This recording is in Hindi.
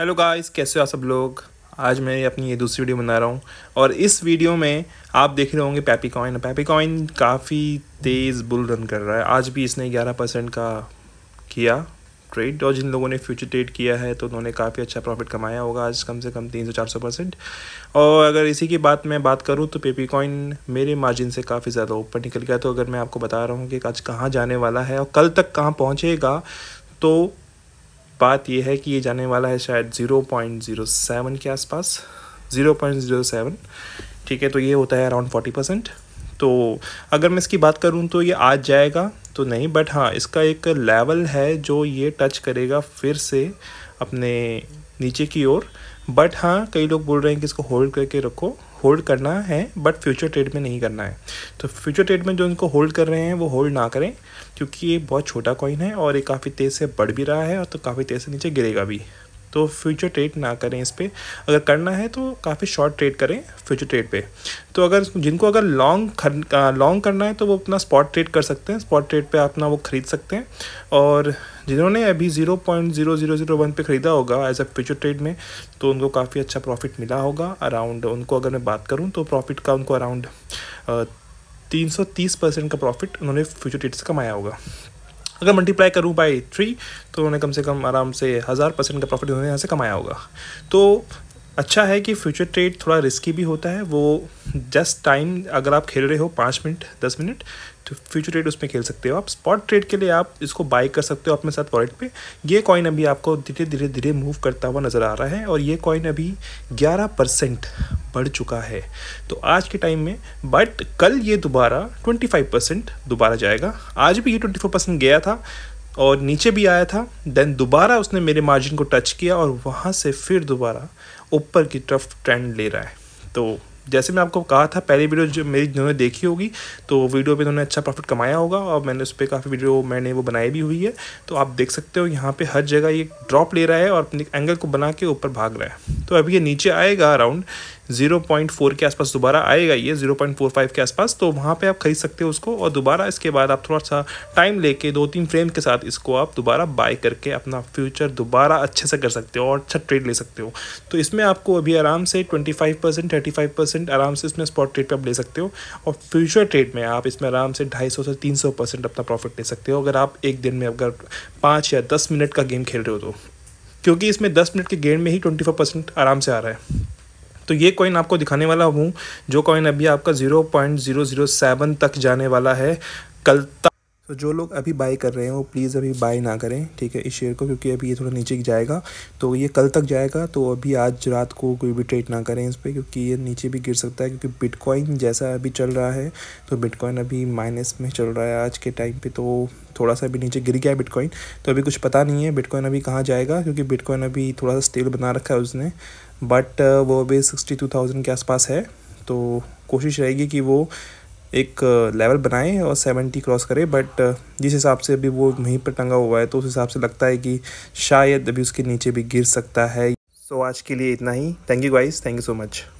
हेलो गाइस कैसे हो आप सब लोग आज मैं अपनी ये दूसरी वीडियो बना रहा हूँ और इस वीडियो में आप देख रहे होंगे पैपी कॉइन पैपी कॉइन काफ़ी तेज़ बुल रन कर रहा है आज भी इसने 11 परसेंट का किया ट्रेड और जिन लोगों ने फ्यूचर ट्रेड किया है तो उन्होंने काफ़ी अच्छा प्रॉफिट कमाया होगा आज कम से कम तीन सौ चार सौ परसेंट और अगर इसी की बात मैं बात करूँ तो पेपी कॉइन मेरे मार्जिन से काफ़ी ज़्यादा ऊपर निकल गया तो अगर मैं आपको बता रहा हूँ कि आज कहाँ जाने वाला है और कल तक कहाँ पहुँचेगा तो बात यह है कि ये जाने वाला है शायद ज़ीरो पॉइंट ज़ीरो सेवन के आसपास ज़ीरो पॉइंट ज़ीरो सेवन ठीक है तो ये होता है अराउंड फोर्टी परसेंट तो अगर मैं इसकी बात करूँ तो ये आज जाएगा तो नहीं बट हाँ इसका एक लेवल है जो ये टच करेगा फिर से अपने नीचे की ओर बट हाँ कई लोग बोल रहे हैं कि इसको होल्ड करके रखो होल्ड करना है बट फ्यूचर ट्रेड में नहीं करना है तो फ्यूचर ट्रेड में जो इनको होल्ड कर रहे हैं वो होल्ड ना करें क्योंकि ये बहुत छोटा कॉइन है और ये काफ़ी तेज़ से बढ़ भी रहा है और तो काफ़ी तेज़ से नीचे गिरेगा भी तो फ्यूचर ट्रेड ना करें इस पर अगर करना है तो काफ़ी शॉर्ट ट्रेड करें फ्यूचर ट्रेड पे तो अगर जिनको अगर लॉन्ग खर लॉन्ग करना है तो वो अपना स्पॉट ट्रेड कर सकते हैं स्पॉट ट्रेड पे अपना वो ख़रीद सकते हैं और जिन्होंने अभी zero point zero zero zero one पे ख़रीदा होगा एज अ फ्यूचर ट्रेड में तो उनको काफ़ी अच्छा प्रॉफिट मिला होगा अराउंड उनको अगर मैं बात करूँ तो प्रॉफिट का उनको अराउंड तीन सौ तीस परसेंट का प्रॉफिट उन्होंने फ्यूचर ट्रेड से कमाया होगा अगर मल्टीप्लाई करूँ बाई थ्री तो उन्होंने कम से कम आराम से हज़ार परसेंट का प्रॉफिट उन्होंने यहाँ से कमाया होगा तो अच्छा है कि फ्यूचर ट्रेड थोड़ा रिस्की भी होता है वो जस्ट टाइम अगर आप खेल रहे हो पाँच मिनट दस मिनट तो फ्यूचर ट्रेड उसमें खेल सकते हो आप स्पॉट ट्रेड के लिए आप इसको बाई कर सकते हो अपने साथ वॉलेट पे ये कॉइन अभी आपको धीरे धीरे धीरे मूव करता हुआ नज़र आ रहा है और ये कॉइन अभी ग्यारह परसेंट बढ़ चुका है तो आज के टाइम में बट कल ये दोबारा 25 परसेंट दोबारा जाएगा आज भी ये 24 परसेंट गया था और नीचे भी आया था देन दोबारा उसने मेरे मार्जिन को टच किया और वहाँ से फिर दोबारा ऊपर की तरफ ट्रेंड ले रहा है तो जैसे मैं आपको कहा था पहली वीडियो जो मेरी जिन्होंने देखी होगी तो वीडियो पे उन्होंने अच्छा प्रॉफिट कमाया होगा और मैंने उस पर काफ़ी वीडियो मैंने वो बनाई भी हुई है तो आप देख सकते हो यहाँ पे हर जगह ये ड्रॉप ले रहा है और अपने एंगल को बना के ऊपर भाग रहा है तो अभी ये नीचे आएगा अराउंड 0.4 के आसपास दोबारा आएगा ये 0.45 के आसपास तो वहाँ पे आप खरीद सकते हो उसको और दोबारा इसके बाद आप थोड़ा सा टाइम लेके दो तीन फ्रेम के साथ इसको आप दोबारा बाय करके अपना फ्यूचर दोबारा अच्छे से कर सकते हो और अच्छा ट्रेड ले सकते हो तो इसमें आपको अभी आराम से 25 परसेंट थर्टी फाइव परसेंट आराम से इसमें स्पॉट ट्रेड पर आप ले सकते हो और फ्यूचर ट्रेड में आप इसमें आराम से ढाई से तीन परसेंट अपना प्रॉफिट ले सकते हो अगर आप एक दिन में अगर पाँच या दस मिनट का गेम खेल रहे हो तो क्योंकि इसमें दस मिनट के गेंद में ही ट्वेंटी फोर परसेंट आराम से आ रहा है तो ये कॉइन आपको दिखाने वाला हूँ जो कॉइन अभी आपका zero point zero zero seven तक जाने वाला है कल तक तो जो लोग अभी बाय कर रहे हैं वो प्लीज़ अभी बाई ना करें ठीक है इस शेयर को क्योंकि अभी ये थोड़ा नीचे जाएगा तो ये कल तक जाएगा तो अभी आज रात को कोई भी ट्रेड ना करें इस पर क्योंकि ये नीचे भी गिर सकता है क्योंकि बिटकॉइन जैसा अभी चल रहा है तो बिटकॉइन अभी माइनस में चल रहा है आज के टाइम पर तो थोड़ा सा अभी नीचे गिर गया है बिटकॉइन तो अभी कुछ पता नहीं है बिटकॉइन अभी कहाँ जाएगा क्योंकि बिटकॉइन अभी थोड़ा सा स्टेबल बना रखा है उसने बट uh, वो अभी सिक्सटी टू थाउजेंड के आसपास है तो कोशिश रहेगी कि वो एक लेवल बनाएं और सेवेंटी क्रॉस करें बट जिस हिसाब से अभी वो वहीं पर टंगा हुआ है तो उस हिसाब से लगता है कि शायद अभी उसके नीचे भी गिर सकता है सो so, आज के लिए इतना ही thank you guys thank you so much